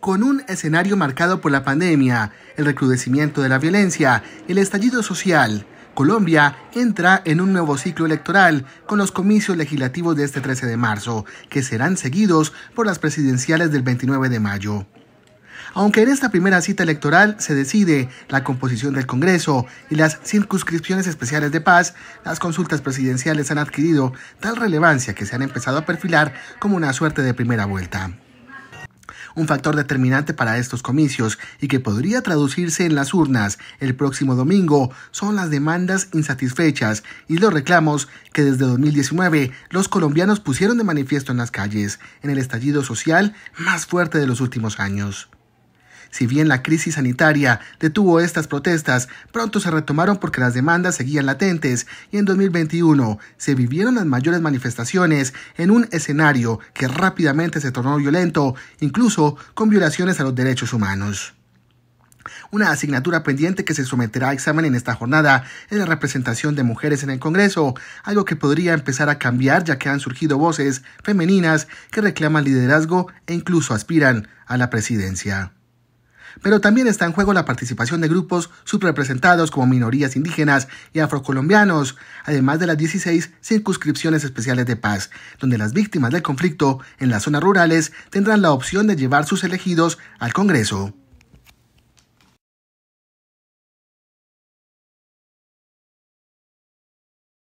con un escenario marcado por la pandemia, el recrudecimiento de la violencia, el estallido social. Colombia entra en un nuevo ciclo electoral con los comicios legislativos de este 13 de marzo, que serán seguidos por las presidenciales del 29 de mayo. Aunque en esta primera cita electoral se decide la composición del Congreso y las circunscripciones especiales de paz, las consultas presidenciales han adquirido tal relevancia que se han empezado a perfilar como una suerte de primera vuelta un factor determinante para estos comicios y que podría traducirse en las urnas el próximo domingo son las demandas insatisfechas y los reclamos que desde 2019 los colombianos pusieron de manifiesto en las calles, en el estallido social más fuerte de los últimos años. Si bien la crisis sanitaria detuvo estas protestas, pronto se retomaron porque las demandas seguían latentes y en 2021 se vivieron las mayores manifestaciones en un escenario que rápidamente se tornó violento, incluso con violaciones a los derechos humanos. Una asignatura pendiente que se someterá a examen en esta jornada es la representación de mujeres en el Congreso, algo que podría empezar a cambiar ya que han surgido voces femeninas que reclaman liderazgo e incluso aspiran a la presidencia pero también está en juego la participación de grupos subrepresentados como minorías indígenas y afrocolombianos, además de las 16 circunscripciones especiales de paz, donde las víctimas del conflicto en las zonas rurales tendrán la opción de llevar sus elegidos al Congreso.